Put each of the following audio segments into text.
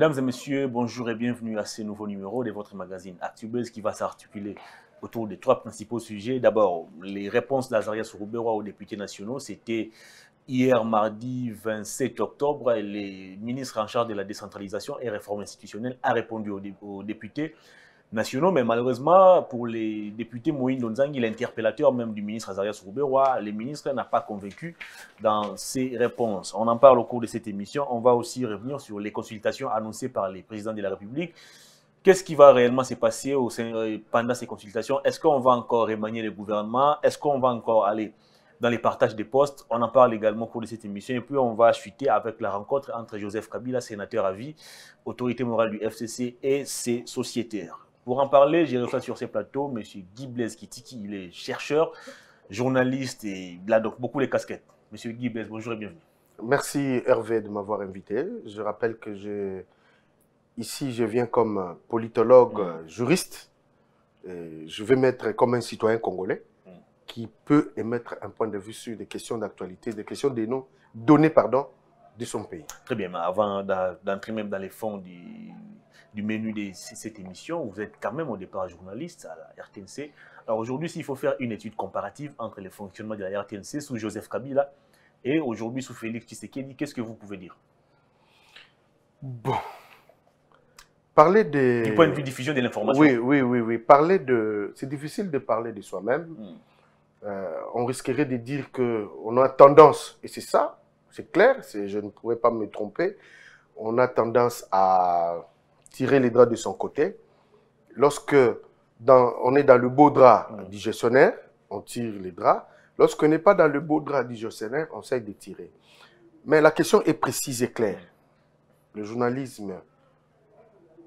Mesdames et messieurs, bonjour et bienvenue à ce nouveau numéro de votre magazine ActuBuzz qui va s'articuler autour de trois principaux sujets. D'abord, les réponses d'Azaria Rouberois aux députés nationaux, c'était hier mardi 27 octobre. Le ministre en charge de la décentralisation et réforme institutionnelle a répondu aux députés nationaux, mais malheureusement, pour les députés Moïne Donzang, l'interpellateur même du ministre Azaria Sourouberois, les ministres n'a pas convaincu dans ses réponses. On en parle au cours de cette émission. On va aussi revenir sur les consultations annoncées par les présidents de la République. Qu'est-ce qui va réellement se passer au sein, euh, pendant ces consultations Est-ce qu'on va encore émaner le gouvernement Est-ce qu'on va encore aller dans les partages des postes. On en parle également au cours de cette émission. Et puis, on va chuter avec la rencontre entre Joseph Kabila, sénateur à vie, autorité morale du FCC, et ses sociétaires. Pour en parler, j'ai reçu sur ces plateaux Monsieur Guy Blaise Kitiki, il est chercheur, journaliste et il donc beaucoup les casquettes. Monsieur Guy Blaise, bonjour et bienvenue. Merci Hervé de m'avoir invité. Je rappelle que je, ici je viens comme politologue, mm. juriste. je vais mettre comme un citoyen congolais mm. qui peut émettre un point de vue sur des questions d'actualité, des questions des noms, données pardon, de son pays. Très bien, mais avant d'entrer même dans les fonds du, du menu de cette émission. Vous êtes quand même au départ journaliste à la RTNC. Alors aujourd'hui, s'il faut faire une étude comparative entre le fonctionnement de la RTNC sous Joseph Kabila et aujourd'hui sous Félix Tshisekedi, qu'est-ce que vous pouvez dire Bon. Parler de... Du point de vue diffusion de l'information. Oui, oui, oui, oui. Parler de... C'est difficile de parler de soi-même. Hmm. Euh, on risquerait de dire qu'on a tendance, et c'est ça, c'est clair, je ne pourrais pas me tromper, on a tendance à tirer les draps de son côté. Lorsque on est dans le beau drap digestionnaire, on tire les draps. Lorsqu'on n'est pas dans le beau drap digestionnaire, on essaye de tirer. Mais la question est précise et claire. Le journalisme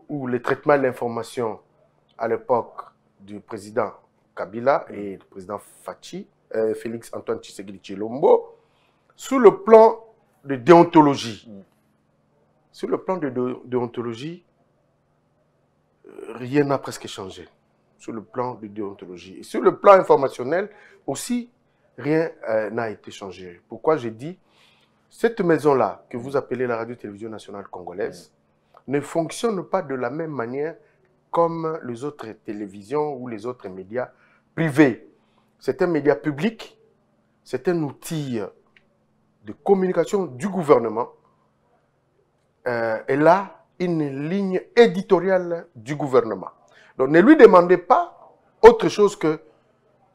ou le traitement de l'information à l'époque du président Kabila et du président Fachi, euh, Félix Antoine Tshisekedi Chilombo, sous le plan de déontologie. Sur le plan de déontologie, euh, rien n'a presque changé sur le plan de déontologie. Et sur le plan informationnel aussi, rien euh, n'a été changé. Pourquoi j'ai dit, cette maison-là, que vous appelez la Radio-Télévision nationale congolaise, ne fonctionne pas de la même manière comme les autres télévisions ou les autres médias privés. C'est un média public, c'est un outil de communication du gouvernement. Euh, et là, une ligne éditoriale du gouvernement. Donc ne lui demandez pas autre chose que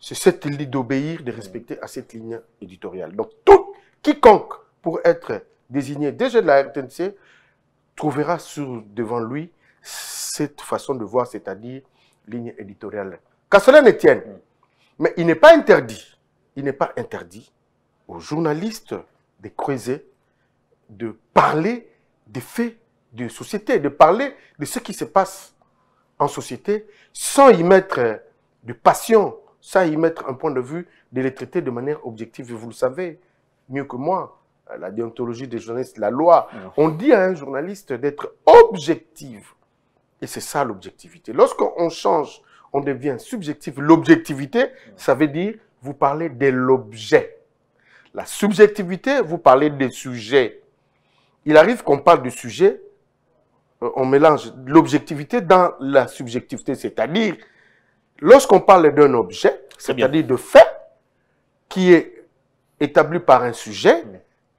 cette ligne d'obéir, de respecter à cette ligne éditoriale. Donc tout quiconque pour être désigné déjà de la RTNC trouvera devant lui cette façon de voir, c'est-à-dire ligne éditoriale. Qu'à cela ne tienne. Mais il n'est pas interdit, il n'est pas interdit aux journalistes de creuser, de parler des faits de société, de parler de ce qui se passe en société sans y mettre euh, de passion, sans y mettre un point de vue, de les traiter de manière objective. Vous le savez mieux que moi, euh, la déontologie des journalistes, la loi, on dit à un journaliste d'être objectif. Et c'est ça l'objectivité. Lorsqu'on change, on devient subjectif. L'objectivité, ça veut dire vous parlez de l'objet. La subjectivité, vous parlez des sujets. Il arrive qu'on parle de sujets euh, on mélange l'objectivité dans la subjectivité, c'est-à-dire, lorsqu'on parle d'un objet, c'est-à-dire de fait, qui est établi par un sujet,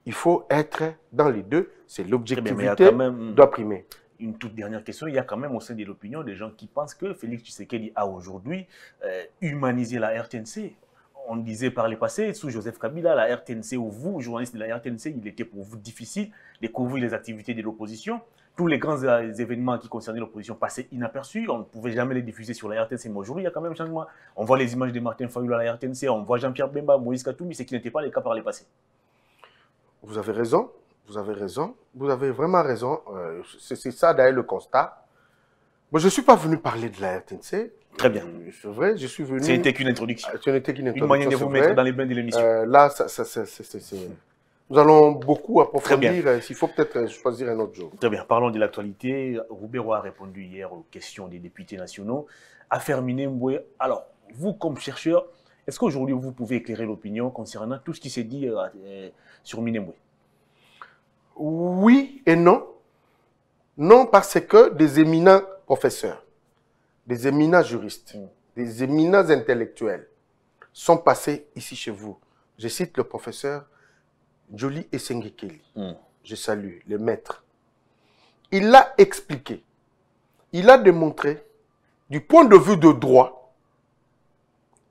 il faut être dans les deux. C'est l'objectivité doit primer. Une toute dernière question, il y a quand même au sein de l'opinion des gens qui pensent que Félix Tshisekedi a aujourd'hui euh, humanisé la RTNC on disait par le passé, sous Joseph Kabila, la RTNC ou vous, journaliste de la RTNC, il était pour vous difficile de couvrir les activités de l'opposition tous les grands euh, événements qui concernaient l'opposition passaient inaperçus. On ne pouvait jamais les diffuser sur la RTNC. Mais aujourd'hui, il y a quand même un changement. On voit les images de Martin Fayoul à la RTNC, on voit Jean-Pierre Bemba, Moïse Katoumi, ce qui n'était pas le cas par le passé. Vous avez raison. Vous avez raison. Vous avez vraiment raison. Euh, c'est ça d'ailleurs le constat. Moi, je ne suis pas venu parler de la RTNC. Très bien. Euh, c'est vrai, je suis venu. Ce qu'une introduction. Ah, C'était qu'une introduction. Une manière de vous mettre dans les bains de l'émission. là, ça, ça, c'est. Nous allons beaucoup approfondir. S'il faut peut-être euh, choisir un autre jour. Très bien. Parlons de l'actualité. Roubéro a répondu hier aux questions des députés nationaux. Affaire Minemboué. Alors, vous, comme chercheur, est-ce qu'aujourd'hui vous pouvez éclairer l'opinion concernant tout ce qui s'est dit euh, euh, sur Minemboué Oui et non. Non, parce que des éminents professeurs, des éminents juristes, mm. des éminents intellectuels sont passés ici chez vous. Je cite le professeur Jolie Esengekeli, hmm. je salue, le maître, il l'a expliqué, il a démontré du point de vue de droit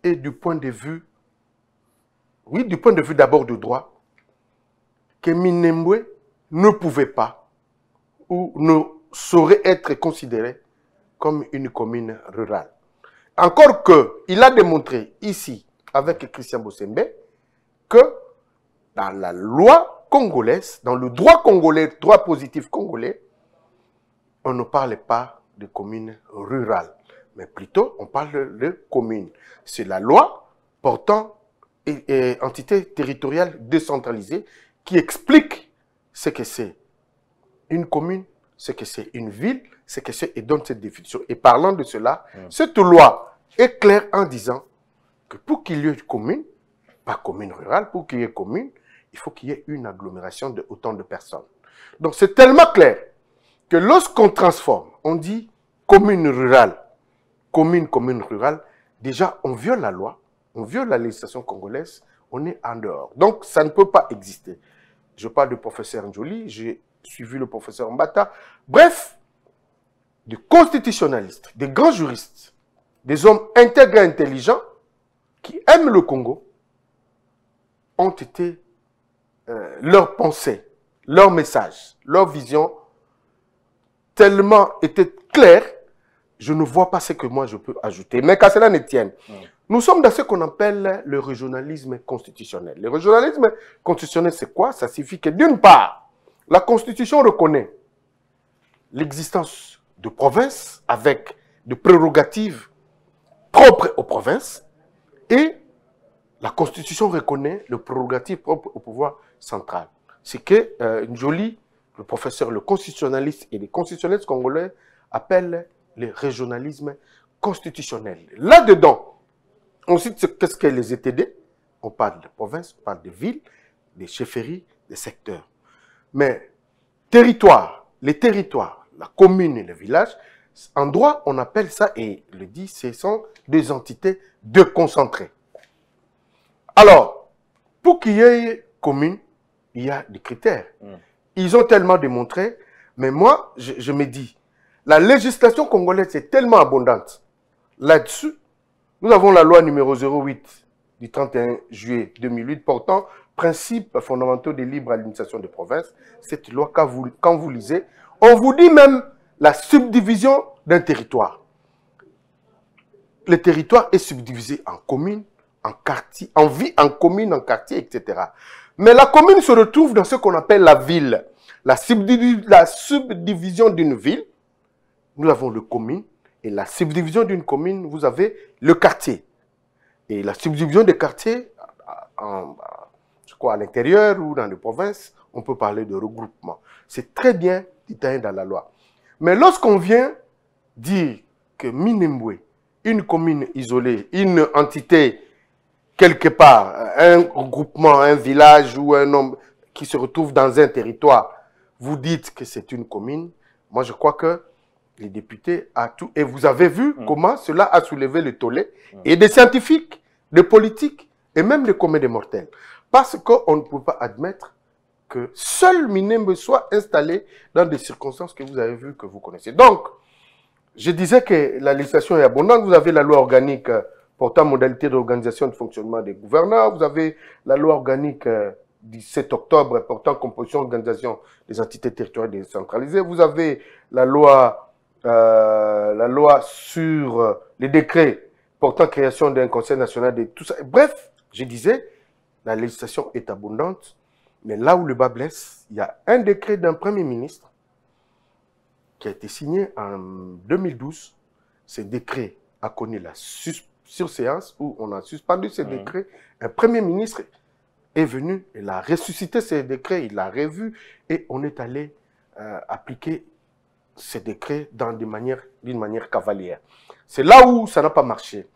et du point de vue, oui, du point de vue d'abord de droit, que Minembwe ne pouvait pas ou ne saurait être considéré comme une commune rurale. Encore que, il a démontré ici, avec Christian Bossembe, que dans la loi congolaise, dans le droit congolais, droit positif congolais, on ne parle pas de communes rurales, mais plutôt on parle de communes. C'est la loi portant entité territoriale décentralisée qui explique ce que c'est une commune, ce que c'est une ville, ce que c'est et donne cette définition. Et parlant de cela, mmh. cette loi est claire en disant que pour qu'il y ait une commune, pas commune rurale, pour qu'il y ait commune, il faut qu'il y ait une agglomération de autant de personnes. Donc c'est tellement clair que lorsqu'on transforme, on dit commune rurale, commune, commune rurale, déjà on viole la loi, on viole la législation congolaise, on est en dehors. Donc ça ne peut pas exister. Je parle de professeur Njoli, j'ai suivi le professeur Mbata. Bref, des constitutionnalistes, des grands juristes, des hommes intègres et intelligents qui aiment le Congo, ont été euh, leurs pensées, leurs messages, leurs visions tellement étaient claires, je ne vois pas ce que moi je peux ajouter. Mais qu'à cela ne tienne, nous sommes dans ce qu'on appelle le régionalisme constitutionnel. Le régionalisme constitutionnel, c'est quoi Ça signifie que d'une part, la Constitution reconnaît l'existence de provinces avec des prérogatives propres aux provinces et la Constitution reconnaît le prorogatif propre au pouvoir central. C'est que euh, Njoli, le professeur, le constitutionnaliste et les constitutionnalistes congolais appellent le régionalisme constitutionnel. Là-dedans, on cite qu'est-ce que les ETD. On parle de provinces, on parle de villes, des chefferies, des secteurs. Mais territoire, les territoires, la commune et le village, en droit, on appelle ça, et le dit, ce sont des entités déconcentrées. Alors, pour qu'il y ait commune, il y a des critères. Hmm. Ils ont tellement démontré, mais moi, je, me dis, la législation congolaise est tellement abondante. Là-dessus, nous avons la loi numéro 08 du 31 juillet 2008 portant principes fondamentaux des libre administration des provinces. Cette loi, quand vous lisez, on vous dit même la subdivision d'un territoire. Le territoire est subdivisé en communes, en quartier, en vie, en commune, en quartier, etc. Mais la commune se retrouve dans ce qu'on appelle la ville. La, la subdivision d'une ville, nous avons le commune. Et la subdivision d'une commune, vous avez le quartier. Et la subdivision des quartiers, en, crois à l'intérieur ou dans les provinces, on peut parler de regroupement. C'est très bien détaillé dans la loi. Mais lorsqu'on vient dire que Minimwe, une commune isolée, une entité quelque part, un regroupement, un village ou un homme qui se retrouve dans un territoire, vous dites que c'est une commune, moi je crois que les députés à tout. Et vous avez vu mm. comment cela a soulevé le tollé mm. et des scientifiques, des politiques et même des communs des mortels. Parce qu'on ne peut pas admettre que seul Minembe soit installé dans des circonstances que vous avez vues, que vous connaissez. Donc, je disais que la législation est abondante. Vous avez la loi organique euh, portant modalité d'organisation de fonctionnement des gouverneurs. Vous avez la loi organique euh, du 7 octobre portant composition organisation des entités territoriales décentralisées. Vous avez la loi, euh, la loi sur euh, les décrets portant création d'un conseil national de tout ça. Bref, je disais, la législation est abondante, mais là où le bas blesse, il y a un décret d'un premier ministre qui a été signé en 2012. Ce décret a connu la suspension sur séance où on a suspendu ces décrets, un Premier ministre est venu, il a ressuscité ces décrets, il l'a revu et on est allé euh, appliquer ces décrets d'une manière, manière cavalière. C'est là où ça n'a pas marché.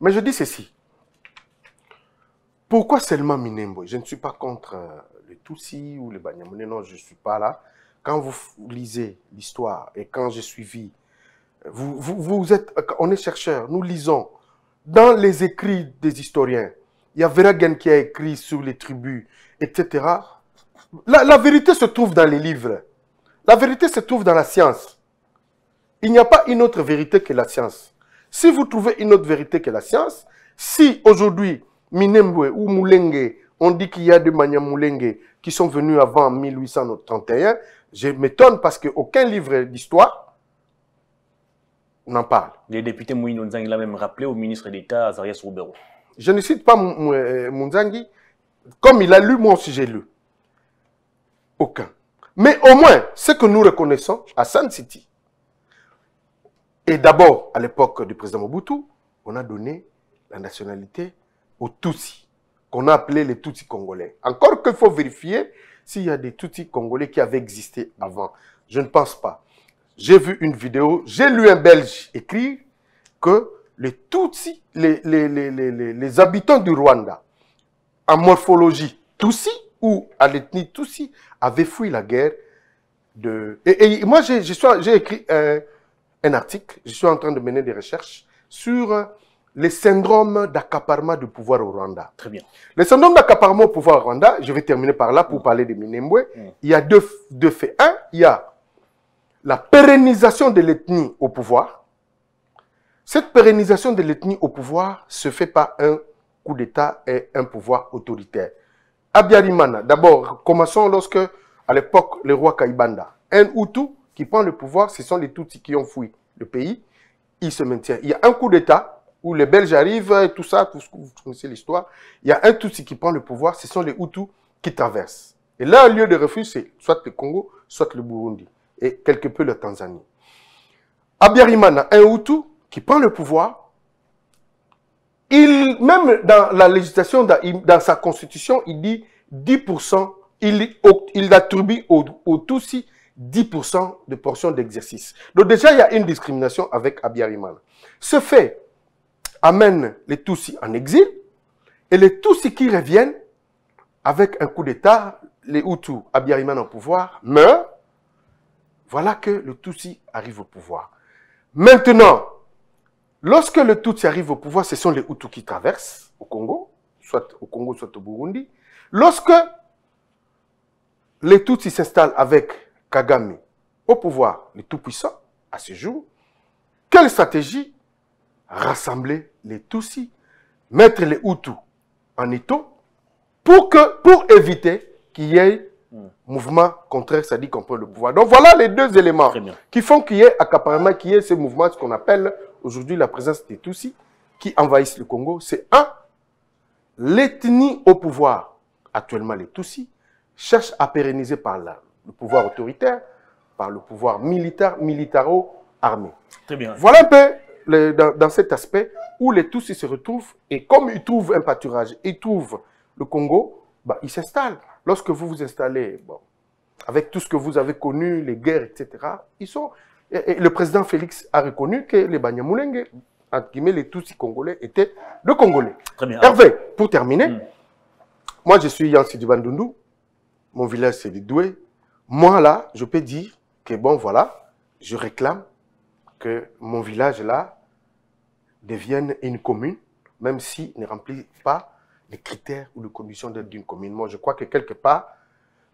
Mais je dis ceci. Pourquoi seulement Minembo Je ne suis pas contre euh, les Tutsis ou les Banyamone, non, je ne suis pas là. Quand vous lisez l'histoire et quand j'ai suivi, euh, vous, vous, êtes, on est chercheurs, nous lisons dans les écrits des historiens, il y a Veragen qui a écrit sur les tribus, etc. La, vérité se trouve dans les livres. La vérité se trouve dans la science. Il n'y a pas une autre vérité que la science. Si vous trouvez une autre vérité que la science, si aujourd'hui Minembwe ou Moulenge, on dit qu'il y a des Moulenge qui sont venus avant 1831, je m'étonne parce qu'aucun livre d'histoire on en parle. Le député Nzangi l'a même rappelé au ministre d'État Azarias Roubero. Je ne cite pas Mounzangi. Euh, Comme il a lu, moi aussi j'ai lu. Aucun. Mais au moins, ce que nous reconnaissons à San City, et d'abord à l'époque du président Mobutu, on a donné la nationalité aux Tutsis, qu'on a appelé les Tutsis congolais. Encore qu'il faut vérifier s'il y a des Tutsis congolais qui avaient existé avant. Je ne pense pas j'ai vu une vidéo, j'ai lu un Belge écrire que les Tutsis, les, habitants du Rwanda, en morphologie Tutsi ou à l'ethnie Tutsi, avaient fui la guerre. De... Et, moi, j'ai écrit un article, je suis en train de mener des recherches sur les syndromes d'accaparement du pouvoir au Rwanda. Très bien. Les syndromes d'accaparement au pouvoir au Rwanda, je vais terminer par là pour mm. parler de Minembwe. Mm. Il y a deux faits. Un, il y a la pérennisation de l'ethnie au pouvoir, cette pérennisation de l'ethnie au pouvoir se fait par un coup d'État et un pouvoir autoritaire. Abiyarimana, d'abord, commençons lorsque, à l'époque, le roi Kaibanda, un Hutu qui prend le pouvoir, ce sont les Tutsis qui ont fui le pays, il se maintient. Il y a un coup d'État où les Belges arrivent, et tout ça, que vous connaissez l'histoire. Il y a un Tutsi qui prend le pouvoir, ce sont les Hutus qui traversent. Et là, un lieu de refuge, c'est soit le Congo, soit le Burundi et quelque peu le Tanzanie. Abiyarimana, un Hutu qui prend le pouvoir, il, même dans la législation, dans, sa constitution, il dit 10%, il, il attribue aux au Tutsi 10% de portion d'exercice. Donc déjà, il y a une discrimination avec Abiyarimana. Ce fait amène les Tutsis en exil, et les Tutsis qui reviennent, avec un coup d'État, les Hutus, Abiyarimana en pouvoir, meurent, voilà que le Tutsi arrive au pouvoir. Maintenant, lorsque le Tutsi arrive au pouvoir, ce sont les Hutus qui traversent au Congo, soit au Congo, soit au Burundi. Lorsque les Tutsis s'installent avec Kagame au pouvoir, les Tout-Puissant, à ce jour, quelle stratégie Rassembler les Tutsis, mettre les Hutus en étau pour, que, pour éviter qu'il y ait mouvement contraire, ça dit qu'on prend le pouvoir. Donc voilà les deux éléments qui font qu'il y ait accaparement, qu'il y ait ce mouvement, ce qu'on appelle aujourd'hui la présence des Tutsis, qui envahissent le Congo. C'est un, l'ethnie au pouvoir. Actuellement, les Tutsis cherche à pérenniser par le pouvoir autoritaire, par le pouvoir militaire, militaro-armé. Très bien. Voilà un peu dans, cet aspect où les Tutsis se retrouvent et comme ils trouvent un pâturage, ils trouvent le Congo, bah, ils s'installent. Lorsque vous vous installez, avec tout ce que vous avez connu, les guerres, etc., ils sont... le président Félix a reconnu que les Banyamulenge, entre guillemets, les Tutsis congolais, étaient de Congolais. Très bien. Hervé, pour terminer, hmm. moi je suis du Bandundu, mon village c'est Doué. Moi là, je peux dire que bon voilà, je réclame que mon village là devienne une commune, même s'il ne remplit pas les critères ou les conditions d'être d'une commune. Moi, je crois que quelque part,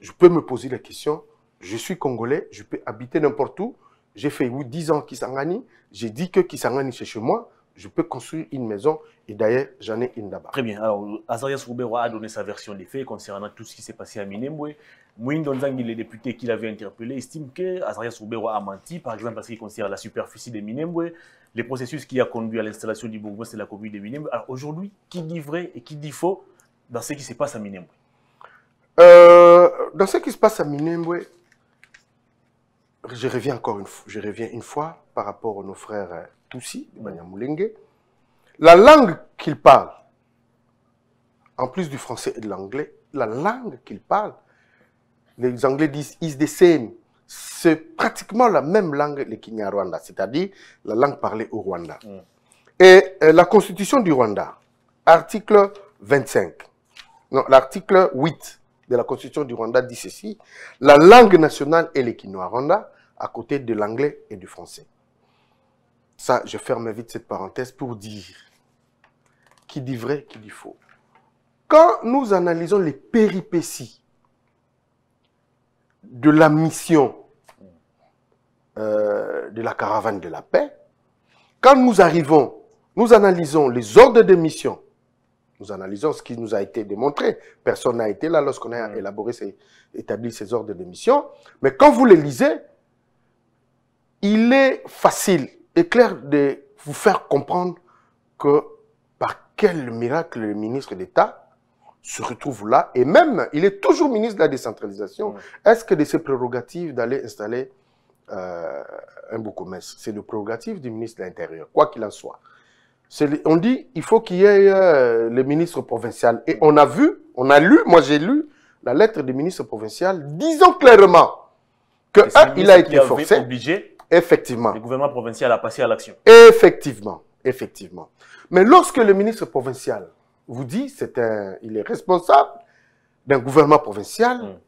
je peux me poser la question, je suis congolais, je peux habiter n'importe où, j'ai fait 10 ans Kisangani, j'ai dit que Kisangani c'est chez moi, je peux construire une maison et d'ailleurs j'en ai une là-bas. Très bien, alors Azarias Roubero a donné sa version des faits concernant tout ce qui s'est passé à Minemwe. Mouin Nzangi, le député qui l'avait interpellé, estime que Azarias Roubero a menti, par exemple parce qu'il concerne la superficie de Minemwe les processus qui a conduit à l'installation du Bourgmestre c'est la commune de Minembwe. Alors aujourd'hui, qui dit vrai et qui dit faux dans ce qui se passe à Minembwe euh, Dans ce qui se passe à Minembwe, je reviens encore une fois, je reviens une fois par rapport à nos frères euh, Toussi, de mm. La langue qu'ils parlent, en plus du français et de l'anglais, la langue qu'ils parlent, les Anglais disent « is the same » c'est pratiquement la même langue, le Rwanda, c'est-à-dire la langue parlée au Rwanda. Mm. Et euh, la constitution du Rwanda, article 25, non, l'article 8 de la constitution du Rwanda dit ceci, la langue nationale est le Kinyarwanda à côté de l'anglais et du français. Ça, je ferme vite cette parenthèse pour dire qui dit vrai, qui dit faux. Quand nous analysons les péripéties de la mission euh, de la caravane de la paix, quand nous arrivons, nous analysons les ordres de mission, nous analysons ce qui nous a été démontré. Personne n'a été là lorsqu'on a mm. élaboré, et établi ces ordres de mission. Mais quand vous les lisez, il est facile et clair de vous faire comprendre que par quel miracle le ministre d'État se retrouve là et même, il est toujours ministre de la décentralisation. Est-ce que de ses prérogatives d'aller installer euh, un beau c'est le prérogative du ministre de l'Intérieur, quoi qu'il en soit. On dit il faut qu'il y ait euh, le ministre provincial. Et on a vu, on a lu, moi j'ai lu la lettre du ministre provincial, disant clairement que il a été forcé. Obligé, effectivement. Le gouvernement provincial a passé à l'action. Effectivement, effectivement. Mais lorsque le ministre provincial vous dit, c'est un, il est responsable d'un gouvernement provincial. Mm.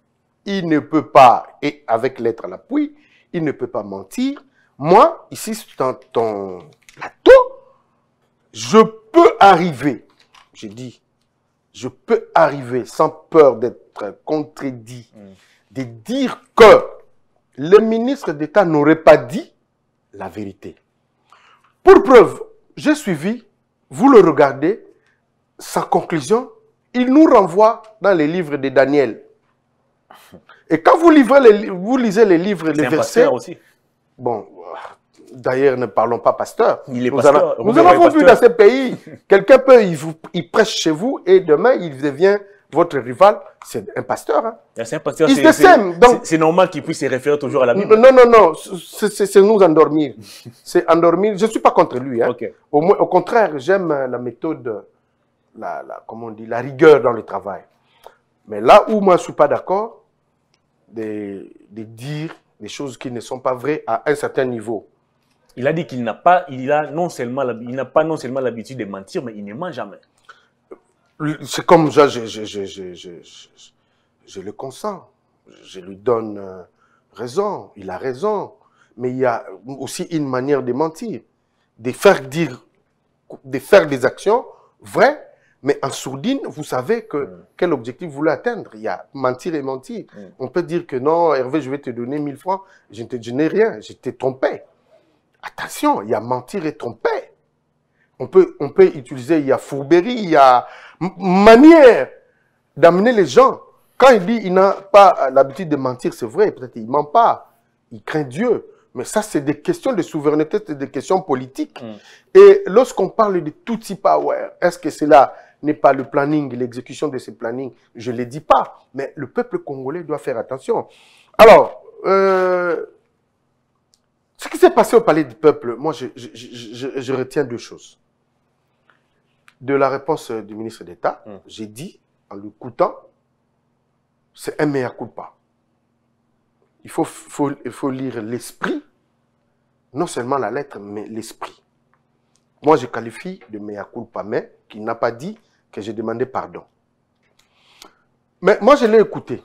Il ne peut pas, et avec l'être à l'appui, il ne peut pas mentir. Moi, ici, dans ton plateau, je peux arriver, j'ai dit, je peux arriver sans peur d'être contredit, mm. de dire que le ministre d'État n'aurait pas dit la vérité. Pour preuve, j'ai suivi, vous le regardez, sa conclusion, il nous renvoie dans les livres de Daniel. Et quand vous, livrez vous lisez les livres, les versets... aussi. Bon, d'ailleurs, ne parlons pas pasteur. Il est pasteur. nous avons vu dans ce pays, quelqu'un peut, il, prêche chez vous et demain, il devient votre rival. C'est un pasteur. Hein. C'est un pasteur. Il se C'est normal qu'il puisse se référer toujours à la Bible. Non, non, non. C'est nous endormir. C'est endormir. Je ne suis pas contre lui. Hein. au contraire, j'aime la méthode la, comment on dit, la rigueur dans le travail. Mais là où moi je ne suis pas d'accord, de, dire des choses qui ne sont pas vraies à un certain niveau. Il a dit qu'il n'a pas, il a non seulement, il n'a pas non seulement l'habitude de mentir, mais il ne ment jamais. C'est comme ça, je, je, le consens. Je lui donne euh, raison. Il a raison. Mais il y a aussi une manière de mentir, de faire dire, de faire des actions vraies mais en sourdine, vous savez que, mm. quel objectif vous voulez atteindre. Il y a mentir et mentir. Mm. On peut dire que non, Hervé, je vais te donner 1000 francs. Je ne te rien. Je t'ai trompé. Attention, il y a mentir et tromper. On peut, on peut utiliser, il y a fourberie, il y a manière d'amener les gens. Quand il dit il n'a pas l'habitude de mentir, c'est vrai, peut-être il ment pas. Il craint Dieu. Mais ça, c'est des questions de souveraineté, c'est des questions politiques. Mm. Et lorsqu'on parle de tout type Power, est-ce que c'est là n'est pas le planning, l'exécution de ce planning. je ne les dis pas, mais le peuple congolais doit faire attention. Alors, euh, ce qui s'est passé au Palais du Peuple, moi, je, retiens deux choses. De la réponse du ministre d'État, hmm. j'ai dit, en l'écoutant, c'est un meilleur coup Il faut, il faut lire l'esprit, non seulement la lettre, mais l'esprit. Moi, je qualifie de mea culpa, mais qui n'a pas dit que j'ai demandé pardon. Mais moi, je l'ai écouté.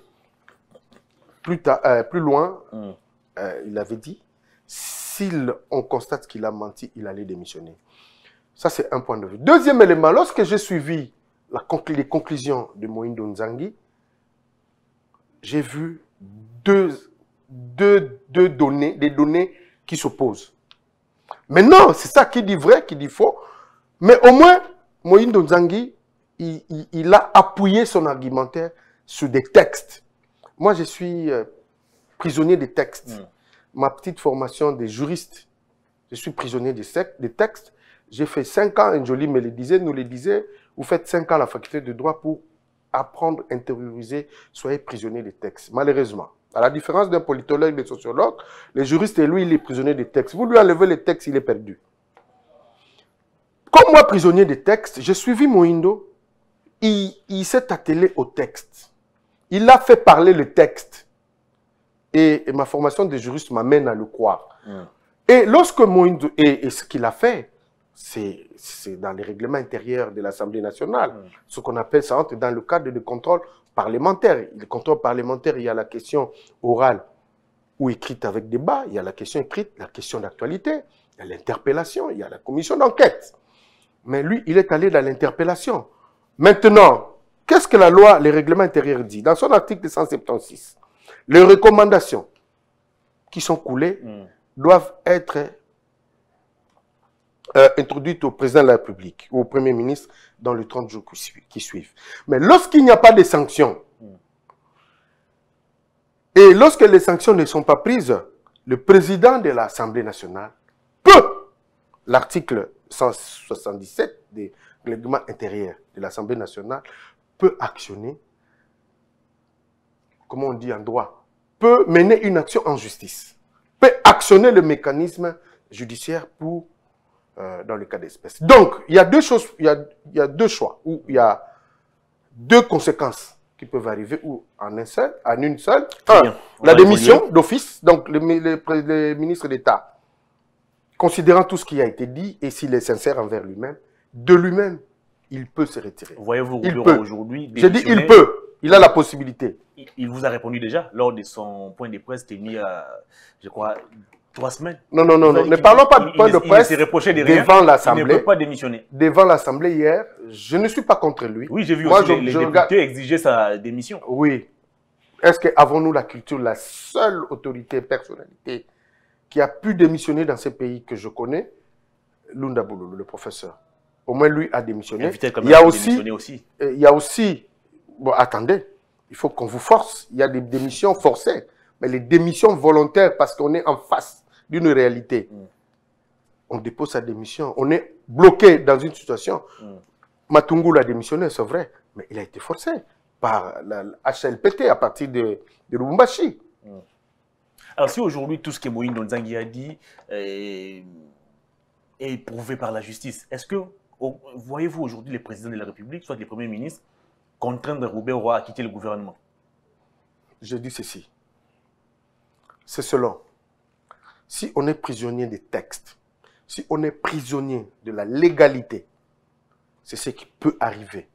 Plus, euh, plus loin, hmm. euh, il avait dit, si on constate qu'il a menti, il allait démissionner. Ça, c'est un point de vue. Deuxième élément, lorsque j'ai suivi les conclusions de Moïse j'ai vu deux, deux, deux données, des données qui s'opposent. Mais non, c'est ça qui dit vrai, qui dit faux. Mais au moins, Moïse Nzanghi il, a appuyé son argumentaire sur des textes. Moi, je suis euh, prisonnier des textes. Hmm. Ma petite formation des juristes, je suis prisonnier des, textes. J'ai fait cinq ans, Njoli me le disait, nous le disait, vous faites cinq ans à la faculté de droit pour apprendre, intérioriser, soyez prisonnier des textes. Malheureusement, à la différence d'un politologue, des sociologues, le juriste, lui, il est prisonnier des textes. Vous lui enlevez les textes, il est perdu. Comme moi, prisonnier des textes, j'ai suivi Mohindo il, s'est attelé au texte. Il a fait parler le texte. Et, ma formation de juriste m'amène à le croire. Et lorsque et, ce qu'il a fait, c'est dans les règlements intérieurs de l'Assemblée nationale, ce qu'on appelle ça entre dans le cadre du contrôle parlementaire. Le contrôle parlementaire, il y a la question orale ou écrite avec débat, il y a la question écrite, la question d'actualité, il y a l'interpellation, il y a la commission d'enquête. Mais lui, il est allé dans l'interpellation. Maintenant, qu'est-ce que la loi, les règlements intérieur dit Dans son article 176, les recommandations qui sont coulées hmm. doivent être euh, introduites au président de la République ou au Premier ministre dans les 30 jours qui, suivent. Mais lorsqu'il n'y a pas de sanctions, hmm. et lorsque les sanctions ne sont pas prises, le président de l'Assemblée nationale peut, l'article 177 des règlement intérieur de l'Assemblée nationale peut actionner, comment on dit en droit, peut mener une action en justice, peut actionner le mécanisme judiciaire pour, euh, dans le cas d'espèce. Donc, il y a deux choses, il y a, deux choix, ou il y a deux conséquences qui peuvent arriver ou en, un seul, en une seule. la démission d'office, donc le, le ministre d'État, considérant tout ce qui a été dit, et s'il est sincère envers lui-même, de lui-même, il peut se retirer. Voyez-vous, aujourd'hui. J'ai dit, il peut. Il a la possibilité. Il, vous a répondu déjà lors de son point de presse tenu a, je crois, trois semaines. Non, non, non, ne parlons pas du point de presse il reproché de rien. devant l'Assemblée. Il ne peut pas démissionner. Devant l'Assemblée hier, je ne suis pas contre lui. Oui, j'ai vu aussi les, députés exiger sa démission. Oui. Est-ce que avons nous la culture, la seule autorité, personnalité qui a pu démissionner dans ce pays que je connais Lunda Boulou, le professeur au moins lui a démissionné. Il y a aussi, aussi. Euh, il y a aussi, bon, attendez, il faut qu'on vous force. Il y a des démissions forcées, mais les démissions volontaires parce qu'on est en face d'une réalité. Mm. On dépose sa démission. On est bloqué dans une situation. Mm. Matungu l'a démissionné, c'est vrai, mais il a été forcé par la, HLPT à partir de, de Lubumbashi. Mm. Alors si aujourd'hui tout ce que Moïne Donzangi a dit est, éprouvé prouvé par la justice, est-ce que Voyez-vous aujourd'hui les présidents de la République, soit les premiers ministres, contraindre Robert roi à quitter le gouvernement Je dis ceci. C'est selon. Si on est prisonnier des textes, si on est prisonnier de la légalité, c'est ce qui peut arriver.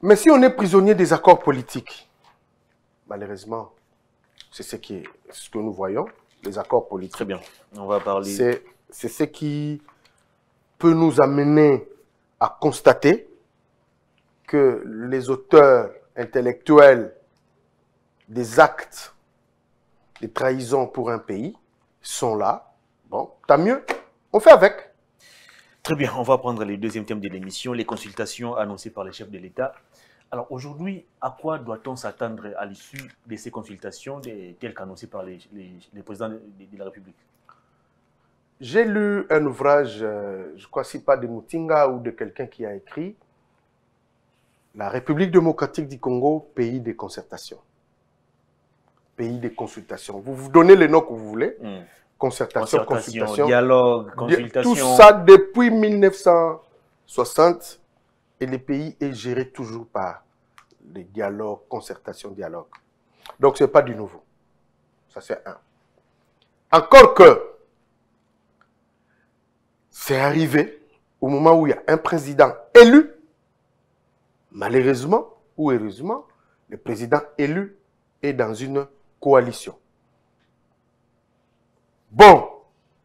Mais si on est prisonnier des accords politiques, malheureusement, c'est ce, ce que nous voyons, les accords politiques. Très bien, on va parler. C'est ce qui peut nous amener à constater que les auteurs intellectuels des actes des trahisons pour un pays sont là. Bon, tant mieux, on fait avec. Très bien, on va prendre le deuxième thème de l'émission, les consultations annoncées par les chefs de l'État. Alors aujourd'hui, à quoi doit-on s'attendre à l'issue de ces consultations telles qu'annoncées par les, présidents de la République j'ai lu un ouvrage, euh, je crois si pas de Moutinga ou de quelqu'un qui a écrit La République démocratique du Congo, pays des concertations. Pays des consultations. Vous vous donnez les noms que vous voulez. Hmm. Concertation, Dialogue, consultation. Tout ça depuis 1960. Et le pays est géré toujours par les dialogues, concertation, dialogue. Donc ce n'est pas du nouveau. Ça c'est un. Encore que c'est arrivé au moment où il y a un président élu. Malheureusement ou heureusement, le président élu est dans une coalition. Bon,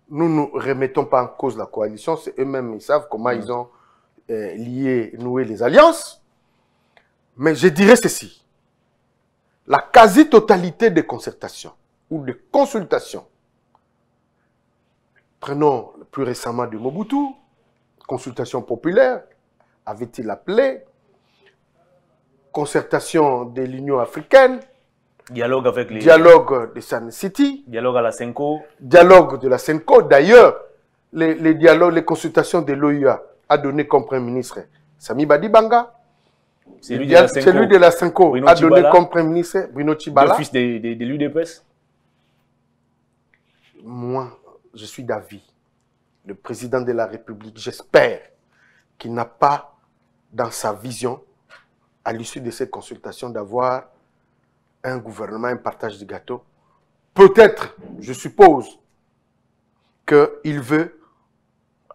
nous ne remettons pas en cause la coalition, c'est eux-mêmes, ils savent comment ils ont euh, lié, noué les alliances. Mais je dirais ceci, la quasi-totalité des concertations ou des consultations Prenons plus récemment de Mobutu, consultation populaire, avait-il appelé, concertation de l'Union africaine, dialogue avec les... Dialogue de San City, dialogue à la Senko. dialogue de la Senco. D'ailleurs, les, dialogues, les consultations de l'OIA a donné comme Premier ministre Sami Badibanga, celui, de la, de la Senko a donné comme Premier ministre Bruno Chibala. Le fils de, de, de l'UDPS Moi, je suis d'avis, le président de la République, j'espère qu'il n'a pas dans sa vision, à l'issue de cette consultation, d'avoir un gouvernement, un partage du gâteau. Peut-être, je suppose, qu'il veut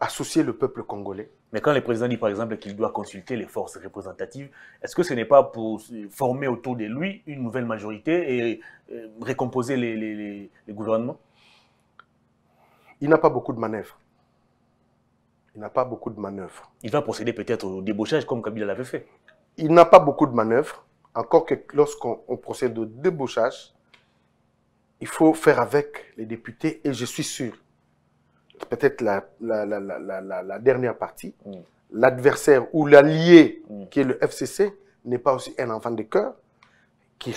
associer le peuple congolais. Mais quand le président dit par exemple qu'il doit consulter les forces représentatives, est-ce que ce n'est pas pour former autour de lui une nouvelle majorité et euh, récomposer les gouvernements il n'a pas beaucoup de manœuvres. Il n'a pas beaucoup de manœuvres. Il va procéder peut-être au débauchage comme Kabila l'avait fait. Il n'a pas beaucoup de manœuvres. Encore que lorsqu'on procède au débauchage, il faut faire avec les députés et je suis sûr, peut-être la, dernière partie, mm. l'adversaire ou l'allié mm. qui est le FCC n'est pas aussi un enfant de cœur qui,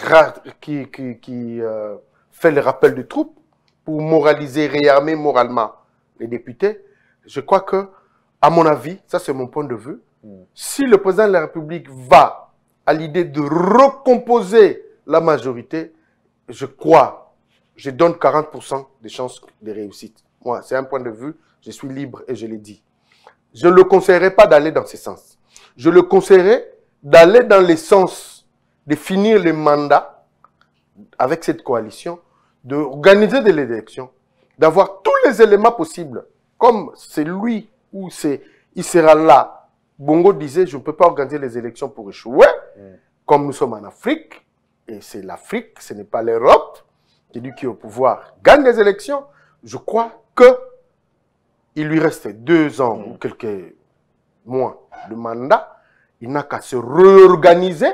euh, fait le rappel de troupes pour moraliser, réarmer moralement les députés, je crois que, à mon avis, ça c'est mon point de vue, si le président de la République va à l'idée de recomposer la majorité, je crois, je donne 40% des chances de réussite. Moi, c'est un point de vue, je suis libre et je l'ai dit. Je ne le conseillerais pas d'aller dans ce sens. Je le conseillerais d'aller dans le sens de finir le mandat avec cette coalition d'organiser de, des élections, d'avoir tous les éléments possibles, comme c'est lui ou c'est il sera là. Bongo disait, je ne peux pas organiser les élections pour échouer, mm. comme nous sommes en Afrique, et c'est l'Afrique, ce n'est pas l'Europe, qui lui qui est au pouvoir gagne les élections. Je crois que il lui reste deux ans ou mm. quelques mois de mandat. Il n'a qu'à se réorganiser,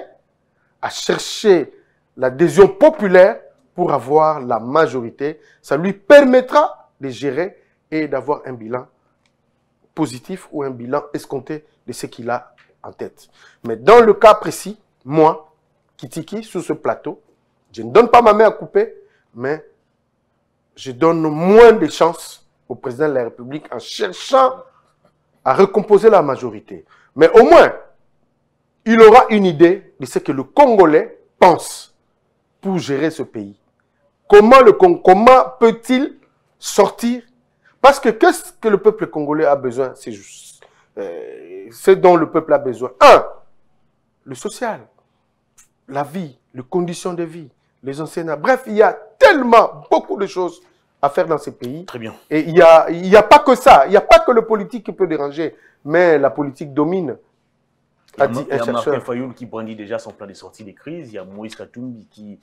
à chercher l'adhésion populaire pour avoir la majorité. Ça lui permettra de gérer et d'avoir un bilan positif ou un bilan escompté de ce qu'il a en tête. Mais dans le cas précis, moi, Kitiki, sur ce plateau, je ne donne pas ma main à couper, mais je donne moins de chances au président de la République en cherchant à recomposer la majorité. Mais au moins, il aura une idée de ce que le Congolais pense pour gérer ce pays. Comment, le, peut-il sortir Parce que qu'est-ce que le peuple congolais a besoin C'est euh, ce dont le peuple a besoin. Un, le social, la vie, les conditions de vie, les anciens. Bref, il y a tellement beaucoup de choses à faire dans ces pays. Très bien. Et il n'y a, a pas que ça. Il n'y a pas que le politique qui peut déranger, mais la politique domine. Il y a, Fayoul qui brandit déjà son plan de sortie des crises. Il y a Moïse Katoumbi qui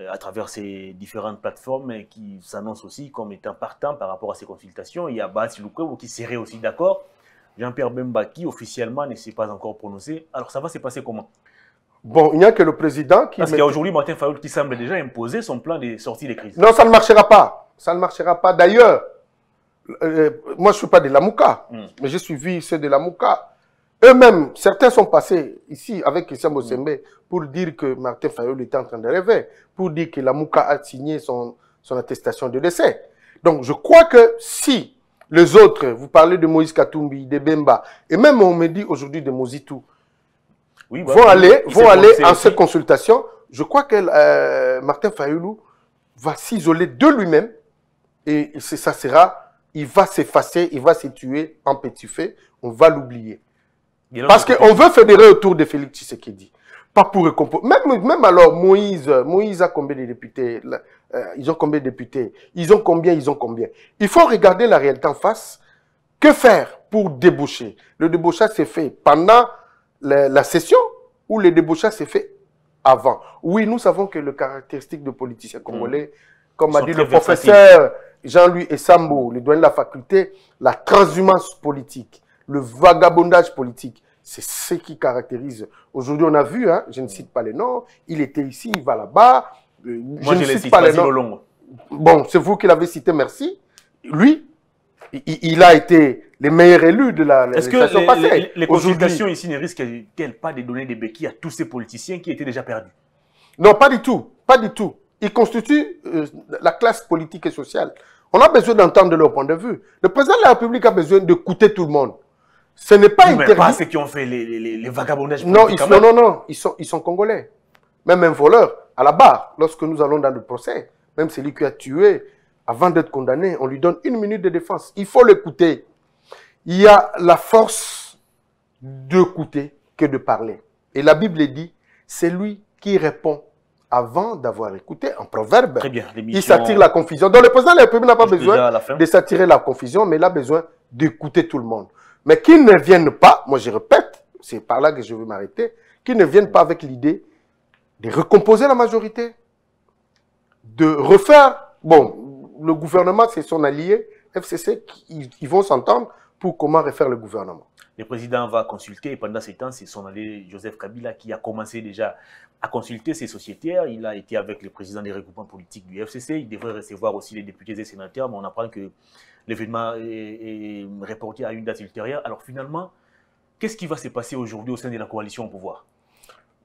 euh, à travers ces différentes plateformes qui s'annoncent aussi comme étant partant par rapport à ces consultations. Il y a Bass qui serait aussi d'accord. Jean-Pierre Bemba qui officiellement ne s'est pas encore prononcé. Alors ça va se passer comment Bon, il n'y a que le président qui... Parce met... qu'il y a aujourd'hui Martin Fayoul qui semble déjà imposer son plan de sortie des crises. Non, ça ne marchera pas. Ça ne marchera pas. D'ailleurs, euh, moi je ne suis pas de la Mouka, hmm. mais j'ai suivi ceux de la Mouka. Eux-mêmes, certains sont passés ici avec Christian Bossembe pour dire que Martin Fayoul était en train de rêver, pour dire que la Mouka a signé son, son attestation de décès. Donc je crois que si les autres, vous parlez de Moïse Katumbi, de Bemba, et même on me dit aujourd'hui de Mozitu, bah, vont aller, en cette consultation, je crois que euh, Martin Fayoulou va s'isoler de lui-même et, et ça sera, il va s'effacer, il va se tuer en petit fait, on va l'oublier. Parce qu'on veut fédérer autour de Félix Tshisekedi. Pas pour récompenser. Même, alors, Moïse, a combien de députés euh, Ils ont combien de députés Ils ont combien Ils ont combien Il faut regarder la réalité en face. Que faire pour déboucher Le débauchage s'est fait pendant la, session ou le débauchage s'est fait avant. Oui, nous savons que le caractéristique de politicien congolais, hmm. comme a dit le professeur Jean-Louis Essambo, le doyen de la faculté, la transhumance politique le vagabondage politique. C'est ce qui caractérise. Aujourd'hui, on a vu, hein, je ne cite pas les noms, il était ici, il va là-bas. Euh, Moi, je, ne cite, cite pas les noms. Bon, c'est vous qui l'avez cité, merci. Lui, il, a été le meilleur élu de la législation passée. Est-ce que les, consultations ici ne risquent-elles pas de donner des béquilles à tous ces politiciens qui étaient déjà perdus Non, pas du tout. Pas du tout. Ils constituent euh, la classe politique et sociale. On a besoin d'entendre leur point de vue. Le président de la République a besoin d'écouter tout le monde. Ce n'est pas Ce n'est pas ceux qui ont fait les, les, vagabondages. Non, ils sont, non, non, ils sont, ils sont congolais. Même un voleur, à la barre, lorsque nous allons dans le procès, même celui qui a tué, avant d'être condamné, on lui donne une minute de défense. Il faut l'écouter. Il y a la force d'écouter que de parler. Et la Bible dit, c'est lui qui répond avant d'avoir écouté en proverbe. Très bien, il s'attire la confusion. Donc le président de la République n'a pas besoin de s'attirer la confusion, mais il a besoin d'écouter tout le monde. Mais qu'ils ne viennent pas, moi je répète, c'est par là que je veux m'arrêter, qu'ils ne viennent pas avec l'idée de recomposer la majorité, de refaire... Bon, le gouvernement, c'est son allié, FCC, ils, vont s'entendre pour comment refaire le gouvernement. Le président va consulter et pendant ce temps, c'est son allié Joseph Kabila qui a commencé déjà à consulter ses sociétaires. Il a été avec le président des regroupements politiques du FCC. Il devrait recevoir aussi les députés et sénateurs, mais on apprend que l'événement est, reporté à une date ultérieure. Alors finalement, qu'est-ce qui va se passer aujourd'hui au sein de la coalition au pouvoir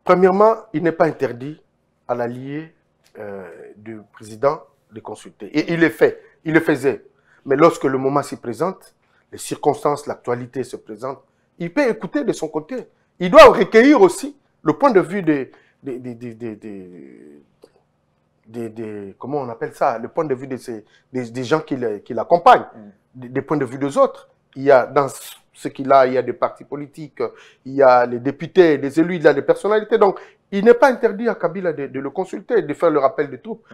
Premièrement, il n'est pas interdit à l'allié euh, du président de consulter. Et il le fait, il le faisait. Mais lorsque le moment s'y présente, les circonstances, l'actualité se présente, il peut écouter de son côté. Il doit recueillir aussi le point de vue des, des, comment on appelle ça, le point de vue de ces, des, des, gens qui l'accompagnent, mm. des, points de vue des autres. Il y a dans ce qu'il a, il y a des partis politiques, il y a les députés, les élus, il y a des personnalités. Donc, il n'est pas interdit à Kabila de, le consulter, de faire le rappel des troupes.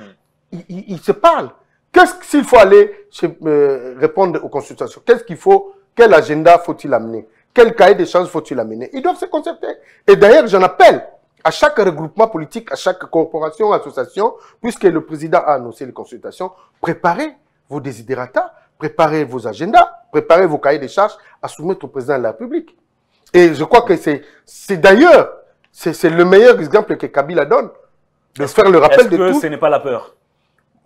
Mm. Il, se parle. Qu'est-ce qu'il faut aller euh, répondre aux consultations Qu'est-ce qu'il faut Quel agenda faut-il amener Quel cahier d'échange faut-il amener Ils doivent se concerter. Et d'ailleurs, j'en appelle à chaque regroupement politique, à chaque corporation, association, puisque le président a annoncé les consultations, préparez vos désidératas, préparez vos agendas, préparez vos cahiers de charges à soumettre au président de la République. Et je crois que c'est d'ailleurs, c'est le meilleur exemple que Kabila donne, de faire le rappel de que ce n'est pas la peur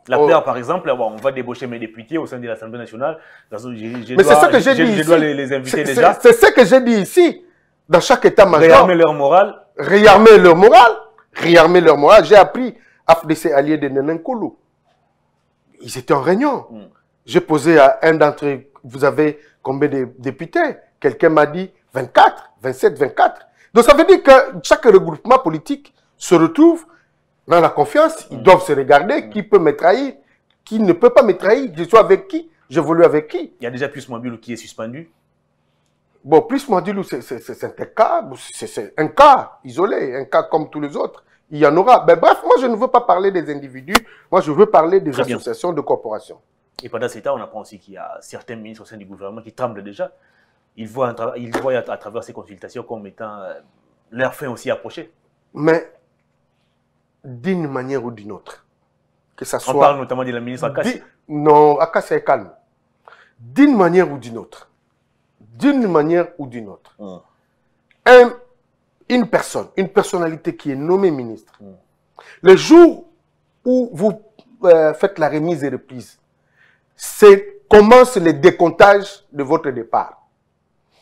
la oh. peur, par exemple, on va débaucher mes députés au sein de l'Assemblée nationale. Je, mais c'est ce que j'ai dit C'est ce que j'ai dit ici dans chaque état major. Réarmer leur morale. Réarmer leur morale. Réarmer leur morale. J'ai appris à ces alliés de Nenenkolo. Ils étaient en réunion. Hmm. J'ai posé à un d'entre eux, vous avez combien de députés Quelqu'un m'a dit 24, 27, 24. Donc ça veut dire que chaque regroupement politique se retrouve dans la confiance. Ils hmm. doivent se regarder. Hmm. Qui peut me trahir Qui ne peut pas me trahir Je suis avec qui Je voulais avec qui Il y a déjà plus Mobile qui est suspendu Bon, plus moi c'est un cas, c'est un cas isolé, un cas comme tous les autres. Il y en aura. Ben, bref, moi, je ne veux pas parler des individus. Moi, je veux parler des associations, de corporations. Et pendant ce temps, on apprend aussi qu'il y a certains ministres au sein du gouvernement qui tremblent déjà. Ils voient, à, travers ces consultations comme étant euh, leur fin aussi approchée. Mais d'une manière ou d'une autre, que ça soit... On parle notamment de la ministre Akash. Non, Akash est calme. D'une manière ou d'une autre, d'une manière ou d'une autre. Hum. Un, une personne, une personnalité qui est nommée ministre, hum. le jour où vous euh, faites la remise et reprise, c'est commence le décomptage de votre départ.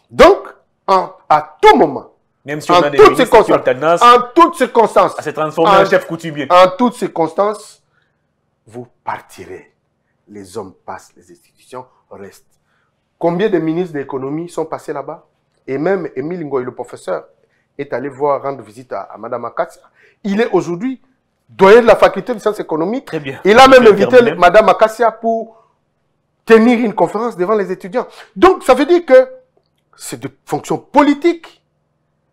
Donc, à tout moment, même en, circonstances, en toutes circonstances, à transformer chef coutumier. En toutes circonstances, vous partirez. Les hommes passent, les institutions restent. Combien de ministres de l'économie sont passés là-bas Et même Émile Ngoy, le professeur, est allé voir, rendre visite à, Mme Il est aujourd'hui doyen de la faculté de sciences économiques. Très bien. Il a même invité Mme Akacia pour tenir une conférence devant les étudiants. Donc, ça veut dire que c'est de fonction politique.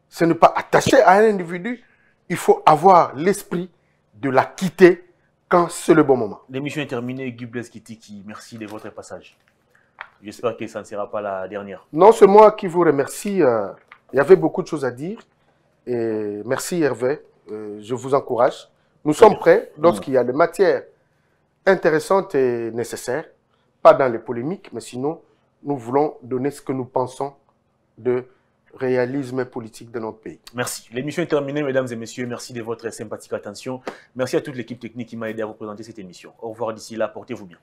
Ce n'est pas attaché à un individu. Il faut avoir l'esprit de la quitter quand c'est le bon moment. L'émission est terminée. Guy Kitiki, merci de votre passage. J'espère que ça ne sera pas la dernière. Non, c'est moi qui vous remercie. Euh, il y avait beaucoup de choses à dire. Et merci Hervé. Euh, je vous encourage. Nous sommes prêts lorsqu'il y a des mm. matières intéressantes et nécessaires. Pas dans les polémiques, mais sinon, nous voulons donner ce que nous pensons de réalisme politique de notre pays. Merci. L'émission est terminée, mesdames et messieurs. Merci de votre sympathique attention. Merci à toute l'équipe technique qui m'a aidé à vous cette émission. Au revoir d'ici là. Portez-vous bien.